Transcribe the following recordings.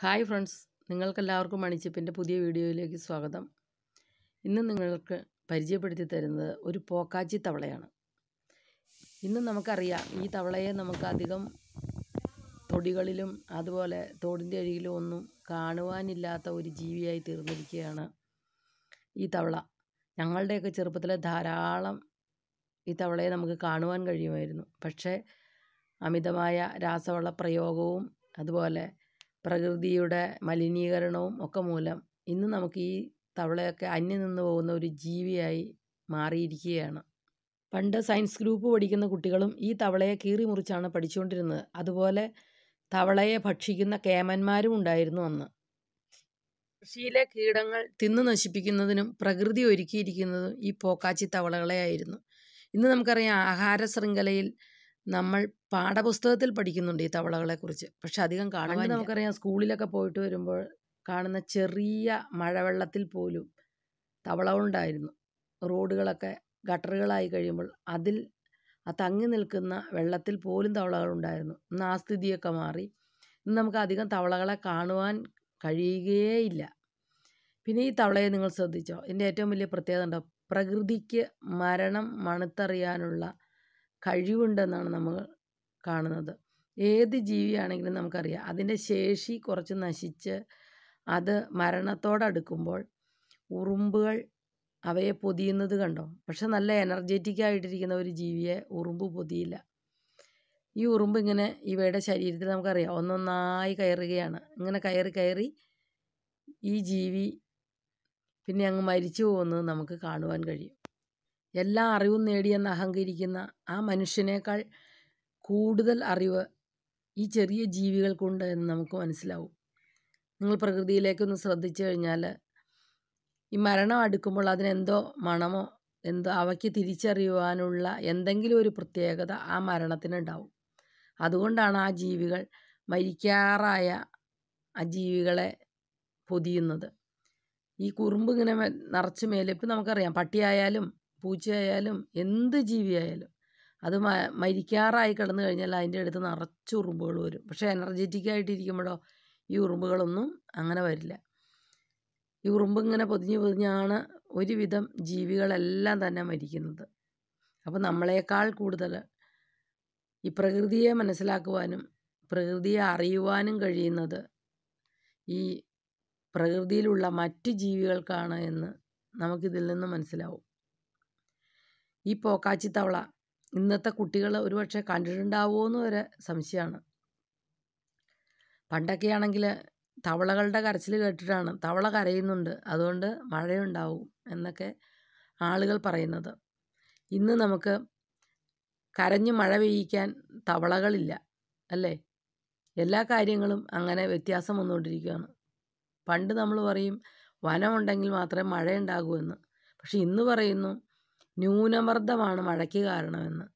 hi friends നിങ്ങൾക്കെല്ലാവർക്കും മണിച്ചിപ്പിൻ്റെ പുതിയ വീഡിയോയിലേക്ക് സ്വാഗതം ഇന്ന് നിങ്ങൾക്ക് പരിചയപ്പെടുത്തി തരുന്നത് ഒരു പോക്കാച്ചി തവളയാണ് ഇന്ന് നമുക്കറിയാം ഈ തവളയെ നമുക്ക് അധികം തൊടികളിലും അതുപോലെ തോടിൻ്റെ അരികിലും ഒന്നും കാണുവാനില്ലാത്ത ഒരു ജീവിയായി തീർന്നിരിക്കുകയാണ് ഈ തവള ഞങ്ങളുടെയൊക്കെ ചെറുപ്പത്തിൽ ധാരാളം ഈ തവളയെ നമുക്ക് കാണുവാൻ കഴിയുമായിരുന്നു പക്ഷേ അമിതമായ രാസവള പ്രയോഗവും അതുപോലെ പ്രകൃതിയുടെ മലിനീകരണവും ഒക്കെ മൂലം ഇന്ന് നമുക്ക് ഈ തവളയൊക്കെ അന്യം നിന്ന് പോകുന്ന ഒരു ജീവിയായി മാറിയിരിക്കുകയാണ് പണ്ട് സയൻസ് ഗ്രൂപ്പ് പഠിക്കുന്ന കുട്ടികളും ഈ തവളയെ കീറി മുറിച്ചാണ് പഠിച്ചുകൊണ്ടിരുന്നത് അതുപോലെ തവളയെ ഭക്ഷിക്കുന്ന കേമന്മാരും ഉണ്ടായിരുന്നു അന്ന് കൃഷിയിലെ കീടങ്ങൾ തിന്നു നശിപ്പിക്കുന്നതിനും പ്രകൃതി ഒരുക്കിയിരിക്കുന്നതും ഈ പോക്കാച്ചി തവളകളെ ആയിരുന്നു ഇന്ന് നമുക്കറിയാം ആഹാര ശൃംഖലയിൽ നമ്മൾ പാഠപുസ്തകത്തിൽ പഠിക്കുന്നുണ്ട് ഈ തവളകളെ കുറിച്ച് പക്ഷെ അധികം കാണുമ്പോൾ നമുക്കറിയാം സ്കൂളിലൊക്കെ പോയിട്ട് വരുമ്പോൾ കാണുന്ന ചെറിയ മഴവെള്ളത്തിൽ പോലും തവളകളുണ്ടായിരുന്നു റോഡുകളൊക്കെ ഗട്ടറുകളായി കഴിയുമ്പോൾ അതിൽ ആ തങ്ങി നിൽക്കുന്ന വെള്ളത്തിൽ പോലും തവളകളുണ്ടായിരുന്നു ഇന്ന് ആ സ്ഥിതിയൊക്കെ മാറി ഇന്ന് നമുക്ക് അധികം തവളകളെ കാണുവാൻ കഴിയുകയേയില്ല പിന്നെ ഈ തവളയെ നിങ്ങൾ ശ്രദ്ധിച്ചോ ഇതിൻ്റെ ഏറ്റവും വലിയ പ്രത്യേകത ഉണ്ടോ പ്രകൃതിക്ക് മരണം മണത്തറിയാനുള്ള കഴിവുണ്ടെന്നാണ് നമ്മൾ കാണുന്നത് ഏത് ജീവിയാണെങ്കിലും നമുക്കറിയാം അതിൻ്റെ ശേഷി കുറച്ച് നശിച്ച് അത് മരണത്തോടടുക്കുമ്പോൾ ഉറുമ്പുകൾ അവയെ പൊതിയുന്നത് കണ്ടോ പക്ഷെ നല്ല എനർജറ്റിക് ആയിട്ടിരിക്കുന്ന ഒരു ജീവിയെ ഉറുമ്പ് പൊതിയില്ല ഈ ഉറുമ്പ് ഇങ്ങനെ ഇവയുടെ ശരീരത്തിൽ നമുക്കറിയാം ഒന്നൊന്നായി കയറുകയാണ് ഇങ്ങനെ കയറി കയറി ഈ ജീവി പിന്നെ അങ്ങ് മരിച്ചു പോകുന്നത് നമുക്ക് കാണുവാൻ കഴിയും എല്ലാ അറിവും നേടിയെന്ന് അഹങ്കരിക്കുന്ന ആ മനുഷ്യനേക്കാൾ കൂടുതൽ അറിവ് ഈ ചെറിയ ജീവികൾക്കുണ്ട് എന്ന് നമുക്ക് മനസ്സിലാവും നിങ്ങൾ പ്രകൃതിയിലേക്കൊന്ന് ശ്രദ്ധിച്ചു കഴിഞ്ഞാൽ ഈ മരണം അടുക്കുമ്പോൾ അതിനെന്തോ മണമോ എന്തോ അവയ്ക്ക് തിരിച്ചറിയുവാനുള്ള എന്തെങ്കിലും ഒരു പ്രത്യേകത ആ മരണത്തിനുണ്ടാവും അതുകൊണ്ടാണ് ആ ജീവികൾ മരിക്കാറായ ആ ജീവികളെ പൊതിയുന്നത് ഈ കുറുമ്പ് ഇങ്ങനെ നിറച്ചു മേലെ ഇപ്പം നമുക്കറിയാം പട്ടിയായാലും പൂച്ചയായാലും എന്ത് ജീവിയായാലും അത് മരിക്കാറായി കിടന്നു കഴിഞ്ഞാൽ അതിൻ്റെ അടുത്ത് നിറച്ച് ഉറുമ്പുകൾ വരും പക്ഷേ ആയിട്ടിരിക്കുമ്പോഴോ ഈ ഉറുമ്പുകളൊന്നും അങ്ങനെ വരില്ല ഈ ഇങ്ങനെ പൊതിഞ്ഞ് പൊതിഞ്ഞാണ് ഒരുവിധം ജീവികളെല്ലാം തന്നെ മരിക്കുന്നത് അപ്പോൾ നമ്മളെക്കാൾ കൂടുതൽ ഈ പ്രകൃതിയെ മനസ്സിലാക്കുവാനും പ്രകൃതിയെ അറിയുവാനും കഴിയുന്നത് ഈ പ്രകൃതിയിലുള്ള മറ്റ് ജീവികൾക്കാണ് എന്ന് നമുക്കിതിൽ നിന്ന് മനസ്സിലാവും ഈ പോക്കാച്ചിത്തവള ഇന്നത്തെ കുട്ടികൾ ഒരുപക്ഷെ കണ്ടിട്ടുണ്ടാവുമോ എന്ന് വരെ സംശയമാണ് പണ്ടൊക്കെയാണെങ്കിൽ തവളകളുടെ കരച്ചിൽ കേട്ടിട്ടാണ് തവള കരയുന്നുണ്ട് അതുകൊണ്ട് മഴയുണ്ടാവും എന്നൊക്കെ ആളുകൾ പറയുന്നത് ഇന്ന് നമുക്ക് കരഞ്ഞ് മഴ പെയ്യിക്കാൻ തവളകളില്ല അല്ലേ എല്ലാ കാര്യങ്ങളും അങ്ങനെ വ്യത്യാസം വന്നുകൊണ്ടിരിക്കുകയാണ് പണ്ട് നമ്മൾ പറയും വനമുണ്ടെങ്കിൽ മാത്രമേ മഴയുണ്ടാകൂ എന്ന് പക്ഷെ ഇന്ന് പറയുന്നു ന്യൂനമർദ്ദമാണ് മഴയ്ക്ക് കാരണമെന്ന്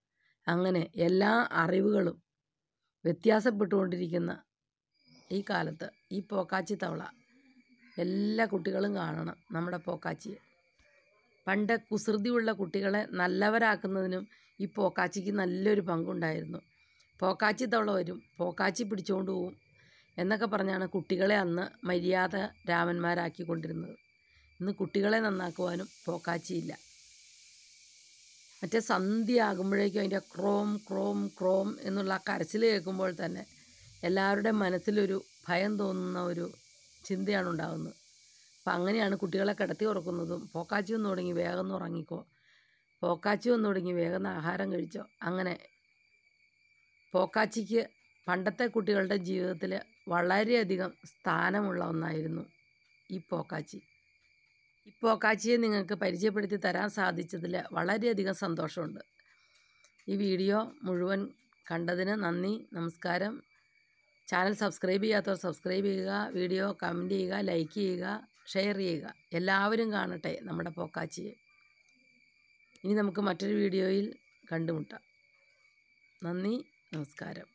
അങ്ങനെ എല്ലാ അറിവുകളും വ്യത്യാസപ്പെട്ടുകൊണ്ടിരിക്കുന്ന ഈ കാലത്ത് ഈ പോക്കാച്ചി തവള എല്ലാ കുട്ടികളും കാണണം നമ്മുടെ പോക്കാച്ചിയെ പണ്ട് കുസൃതിയുള്ള കുട്ടികളെ നല്ലവരാക്കുന്നതിനും ഈ പോക്കാച്ചിക്ക് നല്ലൊരു പങ്കുണ്ടായിരുന്നു പോക്കാച്ചി തവള വരും പോക്കാച്ചി പിടിച്ചുകൊണ്ട് പോവും എന്നൊക്കെ പറഞ്ഞാണ് കുട്ടികളെ അന്ന് മര്യാദ രാമന്മാരാക്കിക്കൊണ്ടിരുന്നത് ഇന്ന് കുട്ടികളെ നന്നാക്കുവാനും പോക്കാച്ചിയില്ല മറ്റേ സന്ധി ആകുമ്പോഴേക്കും അതിൻ്റെ ക്രോം ക്രോം ക്രോം എന്നുള്ള ആ കരച്ചിൽ കേൾക്കുമ്പോൾ തന്നെ എല്ലാവരുടെ മനസ്സിലൊരു ഭയം തോന്നുന്ന ഒരു ചിന്തയാണ് ഉണ്ടാകുന്നത് അപ്പം അങ്ങനെയാണ് കുട്ടികളെ കിടത്തി ഉറക്കുന്നതും പോക്കാച്ചി ഒന്ന് തുടങ്ങി വേഗം ഒന്ന് ഉറങ്ങിക്കോ പോക്കാച്ചി ഒന്ന് തുടങ്ങി വേഗം ആഹാരം കഴിച്ചോ അങ്ങനെ പോക്കാച്ചിക്ക് പണ്ടത്തെ കുട്ടികളുടെ ജീവിതത്തിൽ വളരെയധികം സ്ഥാനമുള്ള ഒന്നായിരുന്നു ഈ പോക്കാച്ചി ഇപ്പോൾ കാച്ചിയെ നിങ്ങൾക്ക് പരിചയപ്പെടുത്തി തരാൻ സാധിച്ചതിൽ വളരെയധികം സന്തോഷമുണ്ട് ഈ വീഡിയോ മുഴുവൻ കണ്ടതിന് നന്ദി നമസ്കാരം ചാനൽ സബ്സ്ക്രൈബ് ചെയ്യാത്തവർ സബ്സ്ക്രൈബ് ചെയ്യുക വീഡിയോ കമൻറ്റ് ചെയ്യുക ലൈക്ക് ചെയ്യുക ഷെയർ ചെയ്യുക എല്ലാവരും കാണട്ടെ നമ്മുടെ പോക്കാച്ചിയെ ഇനി നമുക്ക് മറ്റൊരു വീഡിയോയിൽ കണ്ടുമുട്ടാം നന്ദി നമസ്കാരം